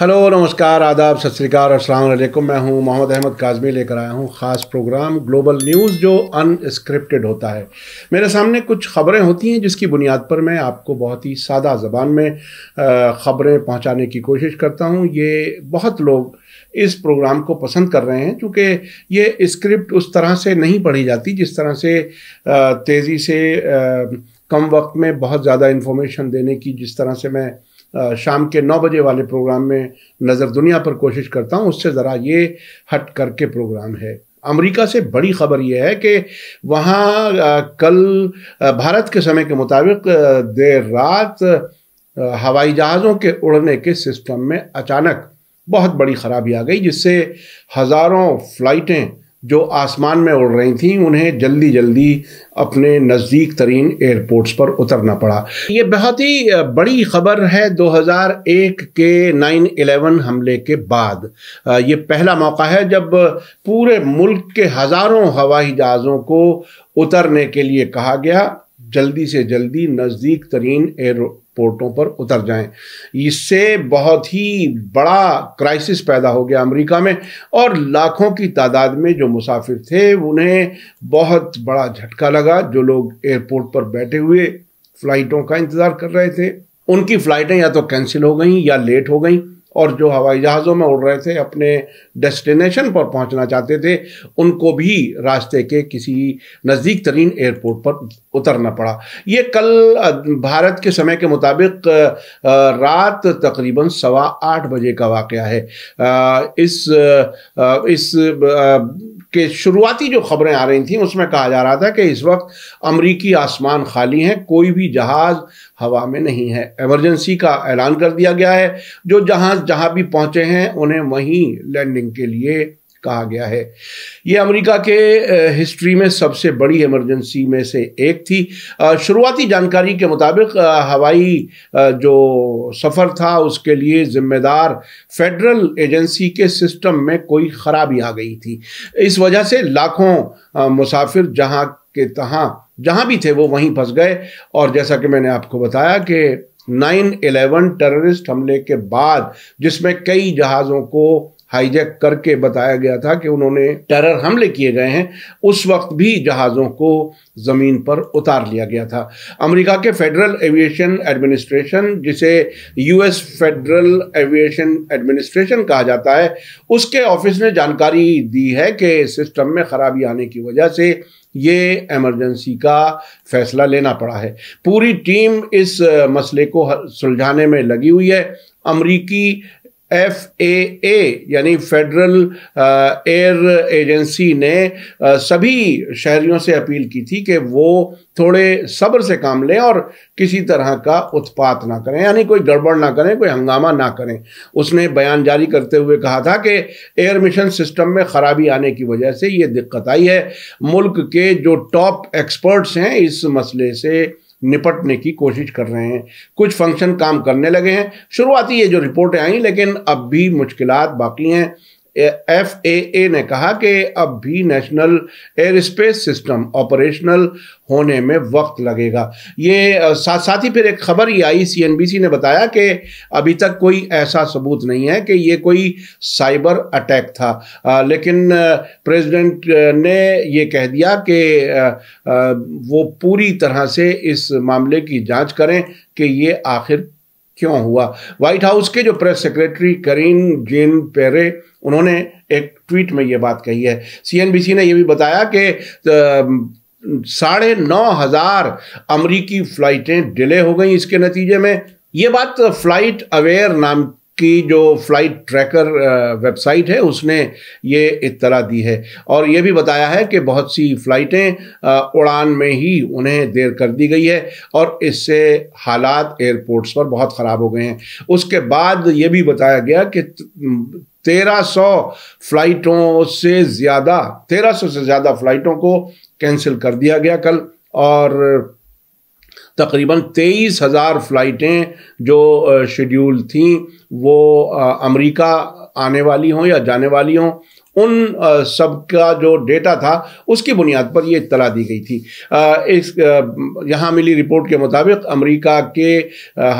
hello नमस्कार आदाब सत श्रीकार मैं हूं मोहम्मद अहमद काजमी लेकर आया हूं ख़ास प्रोग्राम ग्लोबल न्यूज़ जो अनस्क्रिप्टेड होता है मेरे सामने कुछ ख़बरें होती हैं जिसकी बुनियाद पर मैं आपको बहुत ही सादा ज़बान में ख़बरें पहुंचाने की कोशिश करता हूं ये बहुत लोग इस प्रोग्राम को पसंद कर रहे हैं क्योंकि ये स्क्रिप्ट उस तरह से नहीं पढ़ी जाती जिस तरह से तेज़ी से कम वक्त में बहुत ज़्यादा इन्फॉर्मेशन देने की जिस तरह से मैं शाम के नौ बजे वाले प्रोग्राम में नज़र दुनिया पर कोशिश करता हूँ उससे ज़रा ये हट करके प्रोग्राम है अमेरिका से बड़ी खबर यह है कि वहाँ कल भारत के समय के मुताबिक देर रात हवाई जहाज़ों के उड़ने के सिस्टम में अचानक बहुत बड़ी खराबी आ गई जिससे हज़ारों फ्लाइटें जो आसमान में उड़ रही थीं उन्हें जल्दी जल्दी अपने नज़दीक तरीन एयरपोर्ट्स पर उतरना पड़ा ये बहुत ही बड़ी खबर है 2001 के 9/11 हमले के बाद ये पहला मौका है जब पूरे मुल्क के हज़ारों हवाई जहाज़ों को उतरने के लिए कहा गया जल्दी से जल्दी नज़दीक तरीन एयर पोर्टों पर उतर जाएं इससे बहुत ही बड़ा क्राइसिस पैदा हो गया अमेरिका में और लाखों की तादाद में जो मुसाफिर थे उन्हें बहुत बड़ा झटका लगा जो लोग एयरपोर्ट पर बैठे हुए फ्लाइटों का इंतज़ार कर रहे थे उनकी फ़्लाइटें या तो कैंसिल हो गई या लेट हो गई और जो हवाई जहाज़ों में उड़ रहे थे अपने डेस्टिनेशन पर पहुंचना चाहते थे उनको भी रास्ते के किसी नज़दीक तरीन एयरपोर्ट पर उतरना पड़ा ये कल भारत के समय के मुताबिक रात तकरीबन सवा आठ बजे का वाक़ है इस इस के शुरुआती जो खबरें आ रही थी उसमें कहा जा रहा था कि इस वक्त अमरीकी आसमान खाली हैं कोई भी जहाज़ हवा में नहीं है एमरजेंसी का ऐलान कर दिया गया है जो जहाज़ जहाँ भी पहुँचे हैं उन्हें वहीं लैंडिंग के लिए कहा गया है ये अमेरिका के हिस्ट्री में सबसे बड़ी इमरजेंसी में से एक थी शुरुआती जानकारी के मुताबिक हवाई जो सफ़र था उसके लिए जिम्मेदार फेडरल एजेंसी के सिस्टम में कोई ख़राबी आ गई थी इस वजह से लाखों मुसाफिर जहां के तहाँ जहां भी थे वो वहीं फंस गए और जैसा कि मैंने आपको बताया कि नाइन एलेवन टेररिस्ट हमले के बाद जिसमें कई जहाज़ों को हाईजैक करके बताया गया था कि उन्होंने टेरर हमले किए गए हैं उस वक्त भी जहाज़ों को ज़मीन पर उतार लिया गया था अमेरिका के फेडरल एविएशन एडमिनिस्ट्रेशन जिसे यूएस फेडरल एविएशन एडमिनिस्ट्रेशन कहा जाता है उसके ऑफिस ने जानकारी दी है कि सिस्टम में खराबी आने की वजह से ये एमरजेंसी का फैसला लेना पड़ा है पूरी टीम इस मसले को सुलझाने में लगी हुई है अमरीकी एफ ए ए यानी फेडरल एयर एजेंसी ने आ, uh, सभी शहरियों से अपील की थी कि वो थोड़े सब्र से काम लें और किसी तरह का उत्पात ना करें यानी कोई गड़बड़ ना करें कोई हंगामा ना करें उसने बयान जारी करते हुए कहा था कि एयर मिशन सिस्टम में खराबी आने की वजह से ये दिक्कत आई है मुल्क के जो टॉप एक्सपर्ट्स हैं इस मसले से निपटने की कोशिश कर रहे हैं कुछ फंक्शन काम करने लगे हैं शुरुआती ये जो रिपोर्टें आई लेकिन अब भी मुश्किल बाकी हैं एफ ए ए ने कहा कि अब भी national air space system operational होने में वक्त लगेगा ये साथ साथ ही फिर एक खबर ही आई सी ने बताया कि अभी तक कोई ऐसा सबूत नहीं है कि ये कोई साइबर अटैक था आ, लेकिन प्रेसिडेंट ने ये कह दिया कि वो पूरी तरह से इस मामले की जांच करें कि ये आखिर क्यों हुआ व्हाइट हाउस के जो प्रेस सेक्रेटरी करीन जिन पेरे उन्होंने एक ट्वीट में ये बात कही है सीएनबीसी ने यह भी बताया कि साढ़े नौ हजार अमरीकी फ्लाइटें डिले हो गई इसके नतीजे में ये बात फ्लाइट अवेयर नाम की जो फ्लाइट ट्रैकर वेबसाइट है उसने ये इतला दी है और ये भी बताया है कि बहुत सी फ़्लाइटें uh, उड़ान में ही उन्हें देर कर दी गई है और इससे हालात एयरपोर्ट्स पर बहुत ख़राब हो गए हैं उसके बाद ये भी बताया गया कि तेरह सौ फ्लाइटों से ज़्यादा तेरह सौ से ज़्यादा फ़्लाइटों को कैंसिल कर दिया गया कल और तकरीबन तेईस हज़ार फ़्लाइटें जो शेड्यूल थी वो अमेरिका आने वाली हों या जाने वाली हों उन सब का जो डेटा था उसकी बुनियाद पर ये इतला दी गई थी इस यहाँ मिली रिपोर्ट के मुताबिक अमेरिका के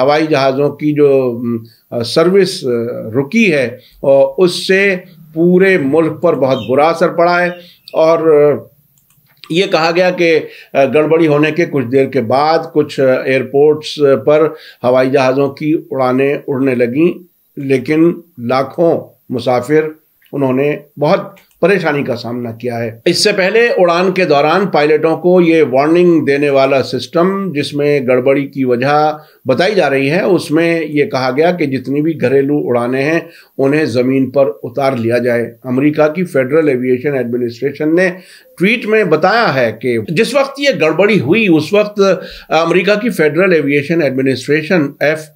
हवाई जहाज़ों की जो सर्विस रुकी है उससे पूरे मुल्क पर बहुत बुरा असर पड़ा है और ये कहा गया कि गड़बड़ी होने के कुछ देर के बाद कुछ एयरपोर्ट्स पर हवाई जहाज़ों की उड़ानें उड़ने लगीं लेकिन लाखों मुसाफिर उन्होंने बहुत परेशानी का सामना किया है इससे पहले उड़ान के दौरान पायलटों को ये वार्निंग देने वाला सिस्टम जिसमें गड़बड़ी की वजह बताई जा रही है उसमें ये कहा गया कि जितनी भी घरेलू उड़ानें हैं उन्हें ज़मीन पर उतार लिया जाए अमेरिका की फेडरल एविएशन एडमिनिस्ट्रेशन ने ट्वीट में बताया है कि जिस वक्त ये गड़बड़ी हुई उस वक्त अमेरिका की फेडरल एविएशन एडमिनिस्ट्रेशन एफ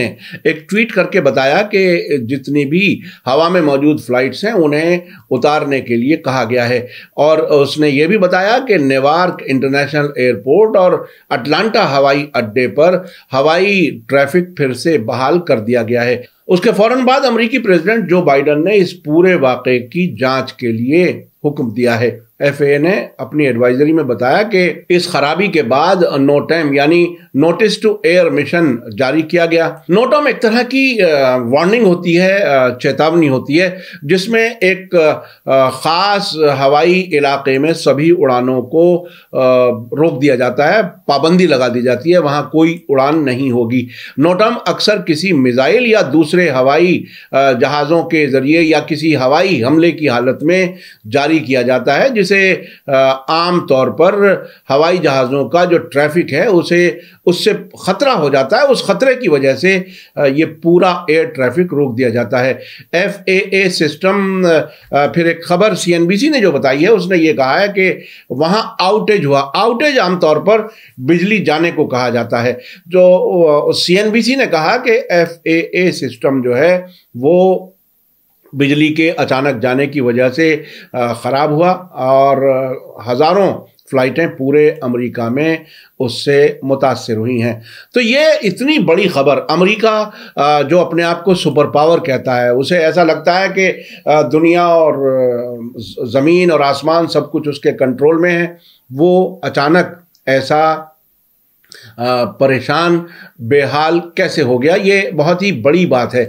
ने एक ट्वीट करके बताया कि जितनी भी हवा में मौजूद फ्लाइट्स हैं उन्हें उतारने के लिए कहा गया है और उसने ये भी बताया कि नेवार्क इंटरनेशनल एयरपोर्ट और अटलांटा हवाई अड्डे पर हवाई ट्रैफिक फिर से बहाल कर दिया गया है उसके फौरन बाद अमरीकी प्रेसिडेंट जो बाइडन ने इस पूरे वाक़े की जांच के लिए हुक्म दिया है एफ ने अपनी एडवाइजरी में बताया कि इस खराबी के बाद नो यानी नोटिस टू एयर मिशन जारी किया गया नोटम एक तरह की वार्निंग होती है चेतावनी होती है जिसमें एक ख़ास हवाई इलाके में सभी उड़ानों को रोक दिया जाता है पाबंदी लगा दी जाती है वहां कोई उड़ान नहीं होगी नोटम अक्सर किसी मिज़ाइल या दूसरे दूसरे हवाई जहाज़ों के ज़रिए या किसी हवाई हमले की हालत में जारी किया जाता है जिसे आम तौर पर हवाई जहाज़ों का जो ट्रैफिक है उसे उससे ख़तरा हो जाता है उस ख़तरे की वजह से ये पूरा एयर ट्रैफिक रोक दिया जाता है एफ ए ए सिस्टम फिर एक खबर सीएनबीसी ने जो बताई है उसने ये कहा है कि वहाँ आउटेज हुआ आउटेज आमतौर पर बिजली जाने को कहा जाता है जो तो, सीएनबीसी ने कहा कि F A A system system जो है वो बिजली के अचानक जाने की वजह से ख़राब हुआ और हज़ारों फ्लाइटें पूरे अमेरिका में उससे मुतासर हुई हैं तो ये इतनी बड़ी खबर अमेरिका जो अपने आप को सुपर पावर कहता है उसे ऐसा लगता है कि दुनिया और ज़मीन और आसमान सब कुछ उसके कंट्रोल में है वो अचानक ऐसा परेशान बेहाल कैसे हो गया ये बहुत ही बड़ी बात है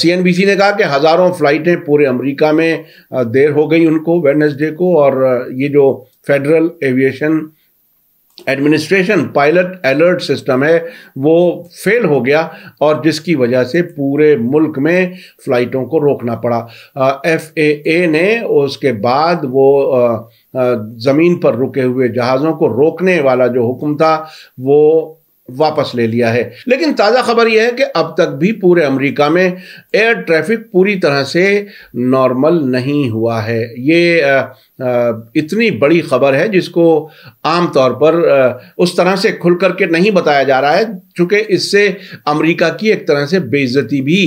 सीएनबीसी ने कहा कि हज़ारों फ्लाइटें पूरे अमेरिका में देर हो गई उनको वेडनेसडे को और ये जो Federal Aviation Administration pilot alert system है वो फेल हो गया और जिसकी वजह से पूरे मुल्क में फ़्लाइटों को रोकना पड़ा एफ ए ने उसके बाद वो आ, ज़मीन पर रुके हुए जहाज़ों को रोकने वाला जो हुक्म था वो वापस ले लिया है लेकिन ताज़ा खबर यह है कि अब तक भी पूरे अमेरिका में एयर ट्रैफिक पूरी तरह से नॉर्मल नहीं हुआ है ये इतनी बड़ी खबर है जिसको आम तौर पर उस तरह से खुल करके नहीं बताया जा रहा है क्योंकि इससे अमेरिका की एक तरह से बेइज्जती भी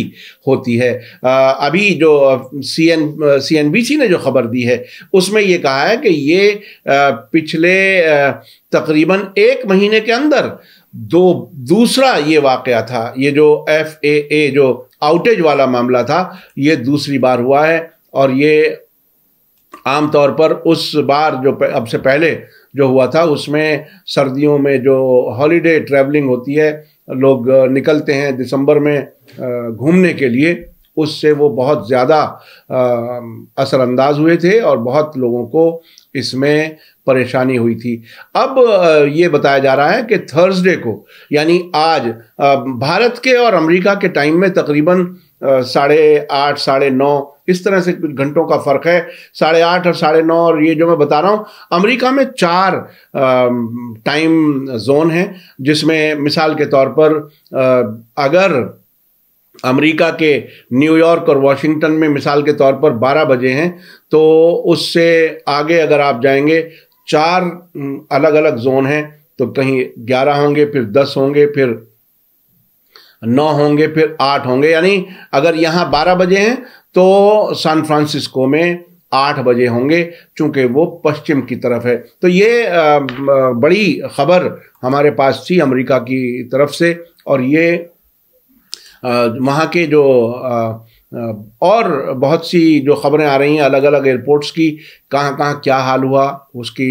होती है अभी जो C N C N B C ने जो खबर दी है उसमें ये कहा है कि ये पिछले तकरीबन एक महीने के अंदर दो दूसरा ये वाक़ था ये जो एफ ए ए जो आउटेज वाला मामला था ये दूसरी बार हुआ है और ये आमतौर पर उस बार जो अब से पहले जो हुआ था उसमें सर्दियों में जो हॉलीडे ट्रैवलिंग होती है लोग निकलते हैं दिसंबर में घूमने के लिए उससे वो बहुत ज़्यादा असरअंदाज हुए थे और बहुत लोगों को इसमें परेशानी हुई थी अब ये बताया जा रहा है कि थर्सडे को यानी आज भारत के और अमेरिका के टाइम में तकरीबन साढ़े आठ साढ़े नौ इस तरह से कुछ घंटों का फर्क है साढ़े आठ और साढ़े नौ और ये जो मैं बता रहा हूँ अमेरिका में चार टाइम जोन हैं जिसमें मिसाल के तौर पर आ, अगर अमेरिका के न्यूयॉर्क और वॉशिंगटन में मिसाल के तौर पर 12 बजे हैं तो उससे आगे अगर आप जाएंगे चार अलग अलग जोन हैं तो कहीं 11 होंगे फिर 10 होंगे फिर नौ होंगे फिर आठ होंगे यानी अगर यहाँ बारह बजे हैं तो सैन फ्रांसिस्को में आठ बजे होंगे चूंकि वो पश्चिम की तरफ है तो ये बड़ी खबर हमारे पास थी अमेरिका की तरफ से और ये वहाँ के जो और बहुत सी जो खबरें आ रही हैं अलग अलग एयरपोर्ट्स की कहाँ कहाँ क्या हाल हुआ उसकी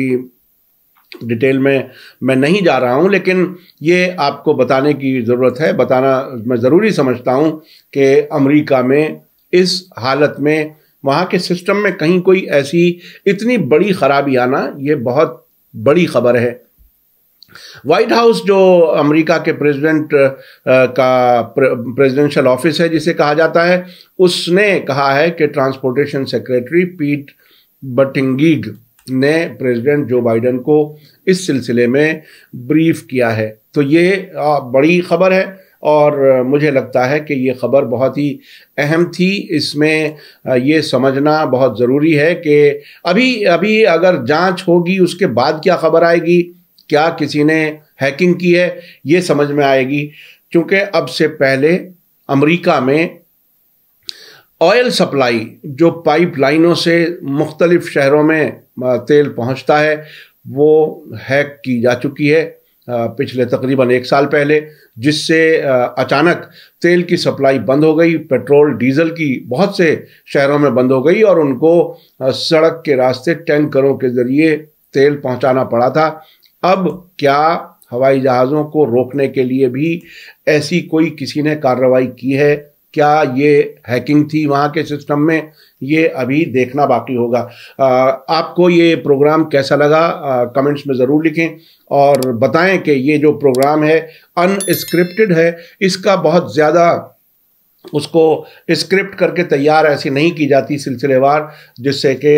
डिटेल में मैं नहीं जा रहा हूं लेकिन ये आपको बताने की ज़रूरत है बताना मैं ज़रूरी समझता हूं कि अमेरिका में इस हालत में वहाँ के सिस्टम में कहीं कोई ऐसी इतनी बड़ी खराबी आना ये बहुत बड़ी खबर है व्हाइट हाउस जो अमेरिका के प्रेसिडेंट का प्रेसिडेंशियल ऑफिस है जिसे कहा जाता है उसने कहा है कि ट्रांसपोर्टेशन सेक्रेटरी पीट बटिंगीग ने प्रेसिडेंट जो बाइडेन को इस सिलसिले में ब्रीफ किया है तो ये बड़ी खबर है और मुझे लगता है कि ये खबर बहुत ही अहम थी इसमें ये समझना बहुत ज़रूरी है कि अभी अभी अगर जांच होगी उसके बाद क्या खबर आएगी क्या किसी ने हैकिंग की है ये समझ में आएगी क्योंकि अब से पहले अमेरिका में ऑयल सप्लाई जो पाइप लाइनों से मुख्तलिफ़ शहरों में तेल पहुंचता है वो हैक की जा चुकी है पिछले तकरीबन एक साल पहले जिससे अचानक तेल की सप्लाई बंद हो गई पेट्रोल डीजल की बहुत से शहरों में बंद हो गई और उनको सड़क के रास्ते टैंकरों के ज़रिए तेल पहुंचाना पड़ा था अब क्या हवाई जहाज़ों को रोकने के लिए भी ऐसी कोई किसी ने कार्रवाई की है क्या ये हैकिंग थी वहाँ के सिस्टम में ये अभी देखना बाकी होगा आ, आपको ये प्रोग्राम कैसा लगा आ, कमेंट्स में ज़रूर लिखें और बताएं कि ये जो प्रोग्राम है अनस्क्रिप्टेड है इसका बहुत ज़्यादा उसको स्क्रिप्ट करके तैयार ऐसी नहीं की जाती सिलसिलेवार जिससे कि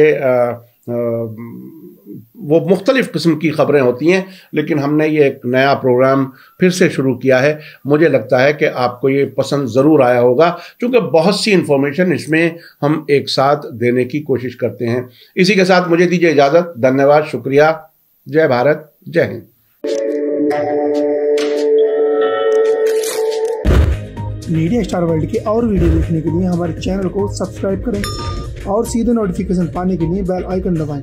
वो मुख्तलिफ़ किस्म की ख़बरें होती हैं लेकिन हमने ये एक नया प्रोग्राम फिर से शुरू किया है मुझे लगता है कि आपको ये पसंद ज़रूर आया होगा क्योंकि बहुत सी इन्फॉर्मेशन इसमें हम एक साथ देने की कोशिश करते हैं इसी के साथ मुझे दीजिए इजाज़त धन्यवाद शुक्रिया जय भारत जय हिंद मीडिया स्टार वर्ल्ड के और वीडियो देखने के लिए हमारे चैनल को सब्सक्राइब करें और सीधे नोटिफिकेशन पाने के लिए बेल आइकन दबाएं